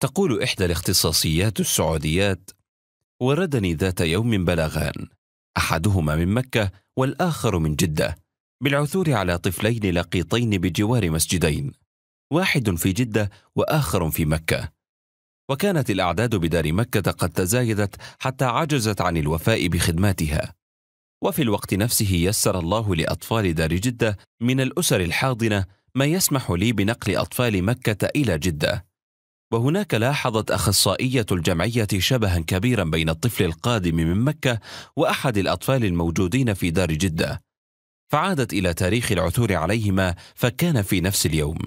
تقول إحدى الاختصاصيات السعوديات: وردني ذات يوم بلاغان، أحدهما من مكة والآخر من جدة، بالعثور على طفلين لقيطين بجوار مسجدين، واحد في جدة وآخر في مكة. وكانت الأعداد بدار مكة قد تزايدت حتى عجزت عن الوفاء بخدماتها. وفي الوقت نفسه يسر الله لأطفال دار جدة من الأسر الحاضنة ما يسمح لي بنقل أطفال مكة إلى جدة. وهناك لاحظت أخصائية الجمعية شبها كبيرا بين الطفل القادم من مكة وأحد الأطفال الموجودين في دار جدة فعادت إلى تاريخ العثور عليهما فكان في نفس اليوم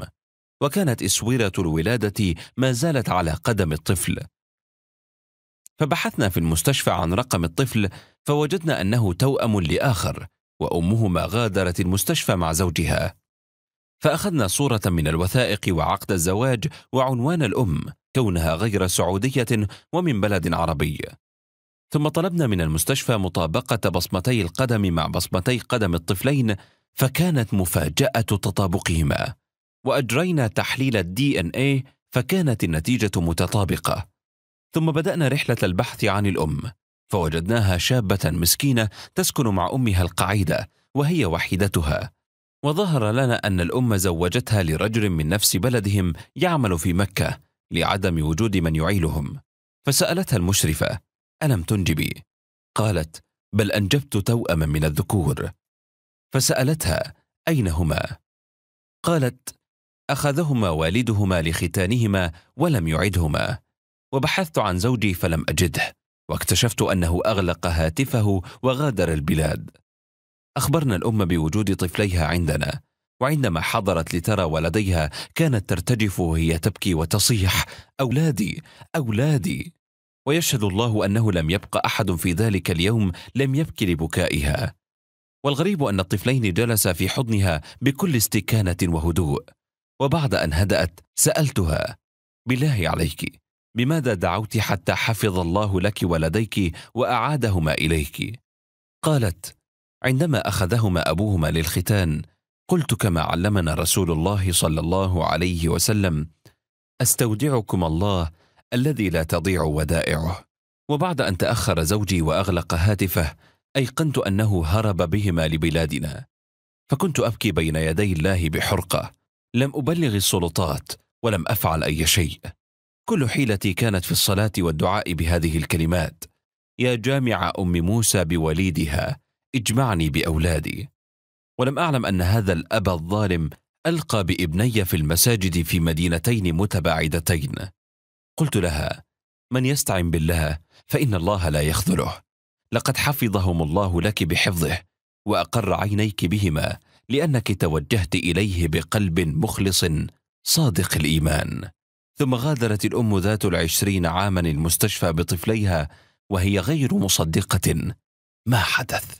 وكانت إسويرة الولادة ما زالت على قدم الطفل فبحثنا في المستشفى عن رقم الطفل فوجدنا أنه توأم لآخر وأمهما غادرت المستشفى مع زوجها فأخذنا صورة من الوثائق وعقد الزواج وعنوان الأم كونها غير سعودية ومن بلد عربي ثم طلبنا من المستشفى مطابقة بصمتي القدم مع بصمتي قدم الطفلين فكانت مفاجأة تطابقهما وأجرينا تحليل الدي إن إيه فكانت النتيجة متطابقة ثم بدأنا رحلة البحث عن الأم فوجدناها شابة مسكينة تسكن مع أمها القعيدة وهي وحيدتها وظهر لنا أن الأم زوجتها لرجل من نفس بلدهم يعمل في مكة لعدم وجود من يعيلهم فسألتها المشرفة ألم تنجبي؟ قالت بل أنجبت توأما من الذكور فسألتها أين هما؟ قالت أخذهما والدهما لختانهما ولم يعدهما وبحثت عن زوجي فلم أجده واكتشفت أنه أغلق هاتفه وغادر البلاد أخبرنا الأم بوجود طفليها عندنا وعندما حضرت لترى ولديها كانت ترتجف وهي تبكي وتصيح أولادي أولادي ويشهد الله أنه لم يبق أحد في ذلك اليوم لم يبكي لبكائها والغريب أن الطفلين جلسا في حضنها بكل استكانة وهدوء وبعد أن هدأت سألتها بالله عليك بماذا دعوت حتى حفظ الله لك ولديك وأعادهما إليك قالت عندما اخذهما ابوهما للختان قلت كما علمنا رسول الله صلى الله عليه وسلم استودعكم الله الذي لا تضيع ودائعه وبعد ان تاخر زوجي واغلق هاتفه ايقنت انه هرب بهما لبلادنا فكنت ابكي بين يدي الله بحرقه لم ابلغ السلطات ولم افعل اي شيء كل حيلتي كانت في الصلاه والدعاء بهذه الكلمات يا جامع ام موسى بوليدها اجمعني باولادي ولم اعلم ان هذا الاب الظالم القى بابني في المساجد في مدينتين متباعدتين قلت لها من يستعن بالله فان الله لا يخذله لقد حفظهم الله لك بحفظه واقر عينيك بهما لانك توجهت اليه بقلب مخلص صادق الايمان ثم غادرت الام ذات العشرين عاما المستشفى بطفليها وهي غير مصدقه ما حدث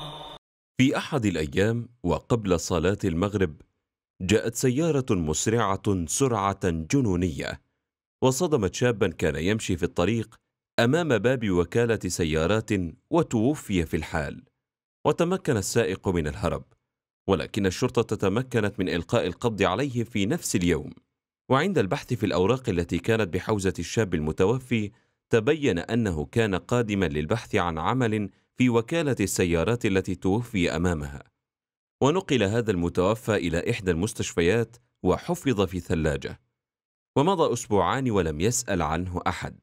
في احد الايام وقبل صلاه المغرب جاءت سياره مسرعه سرعه جنونيه وصدمت شابا كان يمشي في الطريق امام باب وكاله سيارات وتوفي في الحال وتمكن السائق من الهرب ولكن الشرطه تمكنت من القاء القبض عليه في نفس اليوم وعند البحث في الاوراق التي كانت بحوزه الشاب المتوفي تبين انه كان قادما للبحث عن عمل في وكالة السيارات التي توفي أمامها ونقل هذا المتوفى إلى إحدى المستشفيات وحفظ في ثلاجة ومضى أسبوعان ولم يسأل عنه أحد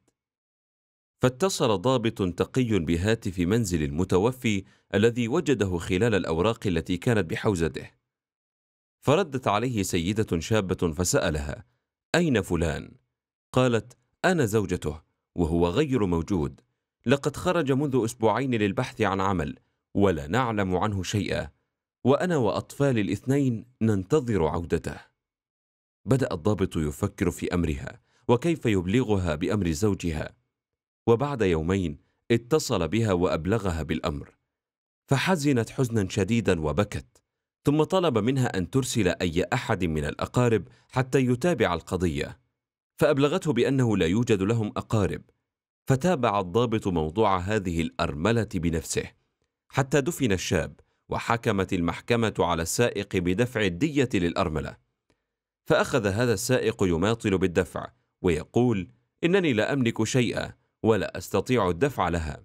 فاتصل ضابط تقي بهاتف منزل المتوفي الذي وجده خلال الأوراق التي كانت بحوزته فردت عليه سيدة شابة فسألها أين فلان؟ قالت أنا زوجته وهو غير موجود لقد خرج منذ أسبوعين للبحث عن عمل ولا نعلم عنه شيئا وأنا وأطفال الاثنين ننتظر عودته بدأ الضابط يفكر في أمرها وكيف يبلغها بأمر زوجها وبعد يومين اتصل بها وأبلغها بالأمر فحزنت حزنا شديدا وبكت ثم طلب منها أن ترسل أي أحد من الأقارب حتى يتابع القضية فأبلغته بأنه لا يوجد لهم أقارب فتابع الضابط موضوع هذه الارمله بنفسه حتى دفن الشاب وحكمت المحكمه على السائق بدفع الديه للارمله فاخذ هذا السائق يماطل بالدفع ويقول انني لا املك شيئا ولا استطيع الدفع لها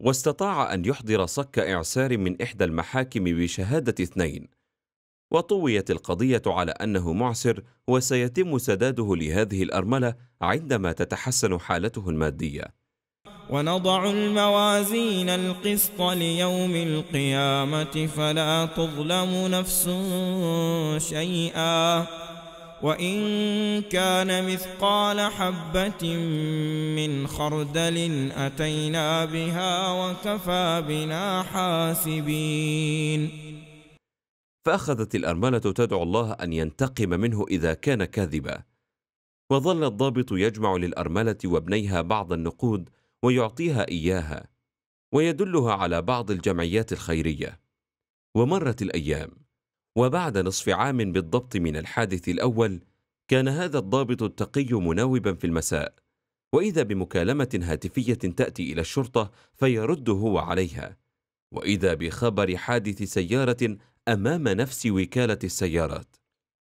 واستطاع ان يحضر صك اعسار من احدى المحاكم بشهاده اثنين وطويت القضيه على انه معسر وسيتم سداده لهذه الارمله عندما تتحسن حالته الماديه ونضع الموازين القسط ليوم القيامة فلا تظلم نفس شيئا وإن كان مثقال حبة من خردل أتينا بها وكفى بنا حاسبين فأخذت الأرملة تدعو الله أن ينتقم منه إذا كان كاذبا وظل الضابط يجمع للأرملة وابنيها بعض النقود ويعطيها اياها ويدلها على بعض الجمعيات الخيريه ومرت الايام وبعد نصف عام بالضبط من الحادث الاول كان هذا الضابط التقي مناوبا في المساء واذا بمكالمه هاتفيه تاتي الى الشرطه فيرد هو عليها واذا بخبر حادث سياره امام نفس وكاله السيارات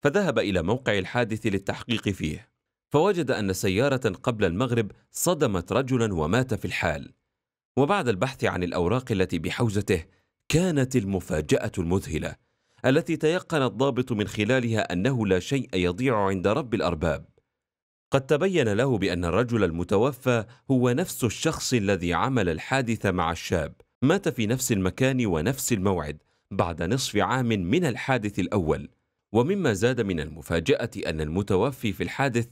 فذهب الى موقع الحادث للتحقيق فيه فوجد أن سيارة قبل المغرب صدمت رجلا ومات في الحال وبعد البحث عن الأوراق التي بحوزته كانت المفاجأة المذهلة التي تيقن الضابط من خلالها أنه لا شيء يضيع عند رب الأرباب قد تبين له بأن الرجل المتوفى هو نفس الشخص الذي عمل الحادث مع الشاب مات في نفس المكان ونفس الموعد بعد نصف عام من الحادث الأول ومما زاد من المفاجأة أن المتوفي في الحادث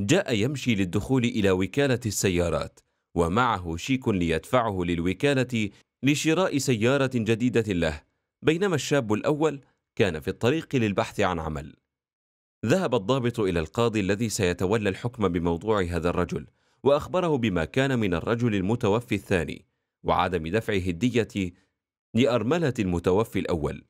جاء يمشي للدخول إلى وكالة السيارات ومعه شيك ليدفعه للوكالة لشراء سيارة جديدة له بينما الشاب الأول كان في الطريق للبحث عن عمل ذهب الضابط إلى القاضي الذي سيتولى الحكم بموضوع هذا الرجل وأخبره بما كان من الرجل المتوفي الثاني وعدم دفعه الدية لأرملة المتوفي الأول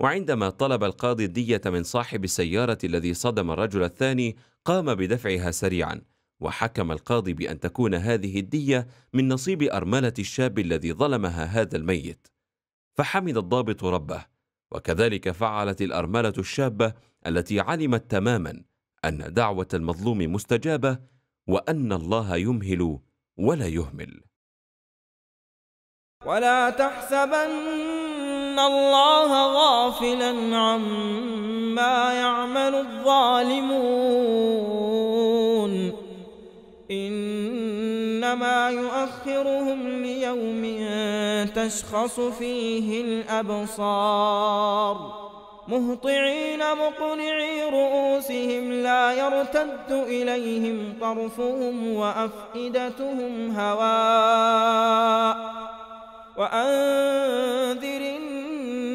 وعندما طلب القاضي الدية من صاحب السيارة الذي صدم الرجل الثاني قام بدفعها سريعا وحكم القاضي بأن تكون هذه الدية من نصيب أرملة الشاب الذي ظلمها هذا الميت فحمد الضابط ربه وكذلك فعلت الأرملة الشابة التي علمت تماما أن دعوة المظلوم مستجابة وأن الله يمهل ولا يهمل ولا تحسبن أن الله غافلا عما يعمل الظالمون إنما يؤخرهم ليوم تشخص فيه الأبصار مهطعين مقنعي رؤوسهم لا يرتد إليهم طرفهم وأفئدتهم هواء وأنذر الناس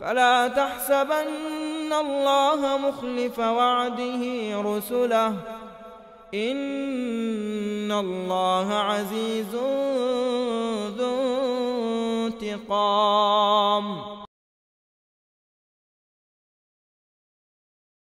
فلا تحسبن الله مخلف وعده رسله إن الله عزيز ذو انتقام